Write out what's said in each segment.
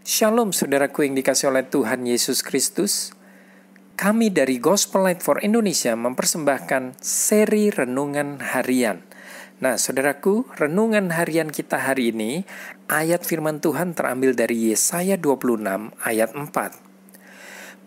Shalom saudaraku yang dikasih oleh Tuhan Yesus Kristus. Kami dari Gospel Light for Indonesia mempersembahkan seri renungan harian. Nah, saudaraku, renungan harian kita hari ini ayat firman Tuhan terambil dari Yesaya 26 ayat 4.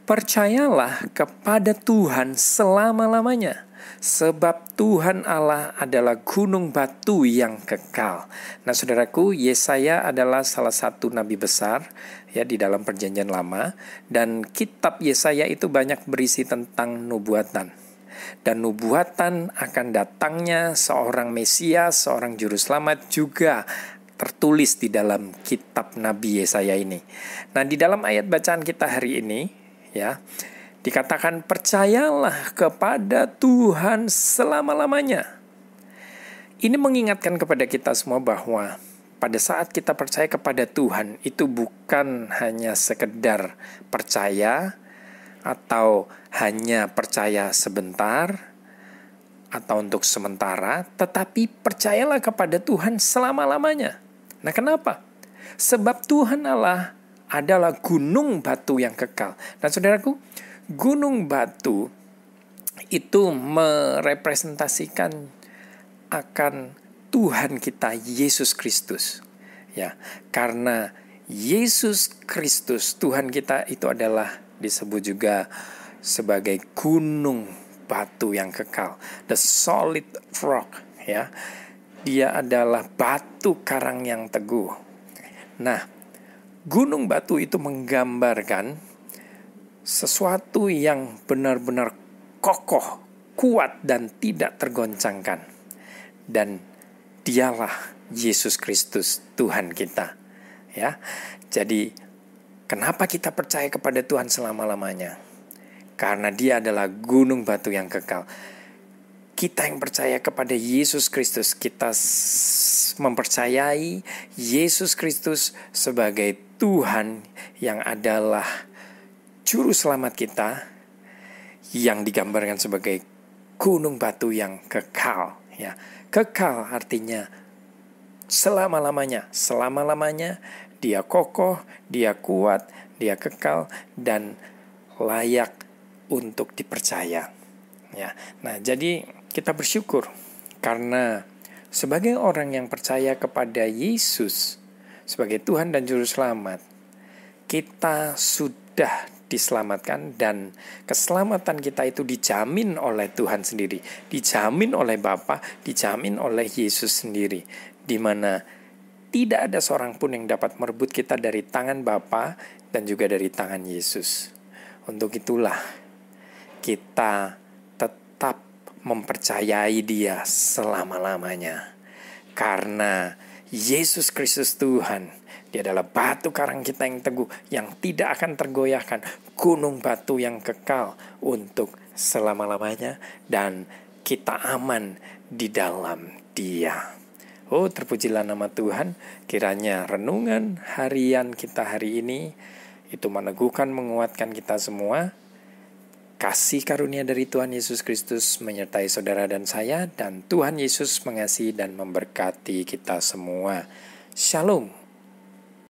Percayalah kepada Tuhan selama-lamanya, sebab Tuhan Allah adalah gunung batu yang kekal. Nah, saudaraku, Yesaya adalah salah satu nabi besar ya di dalam Perjanjian Lama dan kitab Yesaya itu banyak berisi tentang nubuatan dan nubuatan akan datangnya seorang Mesias, seorang juru selamat juga tertulis di dalam kitab Nabi Yesaya ini. Nah, di dalam ayat bacaan kita hari ini ya. Dikatakan percayalah kepada Tuhan selama-lamanya. Ini mengingatkan kepada kita semua bahwa pada saat kita percaya kepada Tuhan itu bukan hanya sekedar percaya atau hanya percaya sebentar atau untuk sementara, tetapi percayalah kepada Tuhan selama-lamanya. Nah, kenapa? Sebab Tuhan Allah adalah gunung batu yang kekal. Dan saudaraku, gunung batu itu merepresentasikan akan Tuhan kita Yesus Kristus. Ya, karena Yesus Kristus Tuhan kita itu adalah disebut juga sebagai gunung batu yang kekal, the solid rock ya. Dia adalah batu karang yang teguh. Nah, Gunung batu itu menggambarkan sesuatu yang benar-benar kokoh, kuat dan tidak tergoncangkan. Dan dialah Yesus Kristus Tuhan kita. Ya. Jadi kenapa kita percaya kepada Tuhan selama-lamanya? Karena dia adalah gunung batu yang kekal. Kita yang percaya kepada Yesus Kristus, kita mempercayai Yesus Kristus sebagai Tuhan yang adalah juru selamat kita yang digambarkan sebagai gunung batu yang kekal ya. Kekal artinya selama-lamanya, selama-lamanya dia kokoh, dia kuat, dia kekal dan layak untuk dipercaya. Ya. Nah, jadi kita bersyukur karena sebagai orang yang percaya kepada Yesus sebagai Tuhan dan Juru Selamat, kita sudah diselamatkan dan keselamatan kita itu dijamin oleh Tuhan sendiri, dijamin oleh Bapa, dijamin oleh Yesus sendiri, di mana tidak ada seorang pun yang dapat merebut kita dari tangan Bapa dan juga dari tangan Yesus. Untuk itulah kita tetap mempercayai Dia selama-lamanya. Karena Yesus Kristus Tuhan, Dia adalah batu karang kita yang teguh, yang tidak akan tergoyahkan, gunung batu yang kekal untuk selama-lamanya, dan kita aman di dalam Dia. Oh, terpujilah nama Tuhan, kiranya renungan harian kita hari ini itu meneguhkan, menguatkan kita semua Kasih karunia dari Tuhan Yesus Kristus menyertai saudara dan saya, dan Tuhan Yesus mengasihi dan memberkati kita semua. Shalom.